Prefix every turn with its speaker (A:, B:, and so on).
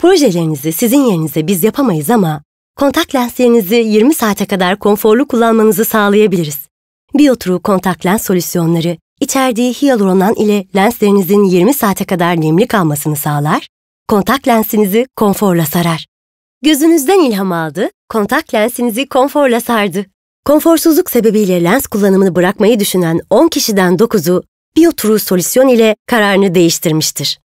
A: Projelerinizi sizin yerinize biz yapamayız ama kontak lenslerinizi 20 saate kadar konforlu kullanmanızı sağlayabiliriz. Biotrue kontak lens solüsyonları içerdiği hyaluronan ile lenslerinizin 20 saate kadar nemli kalmasını sağlar, kontak lensinizi konforla sarar. Gözünüzden ilham aldı, kontak lensinizi konforla sardı. Konforsuzluk sebebiyle lens kullanımını bırakmayı düşünen 10 kişiden 9'u
B: Biotrue solüsyon ile kararını değiştirmiştir.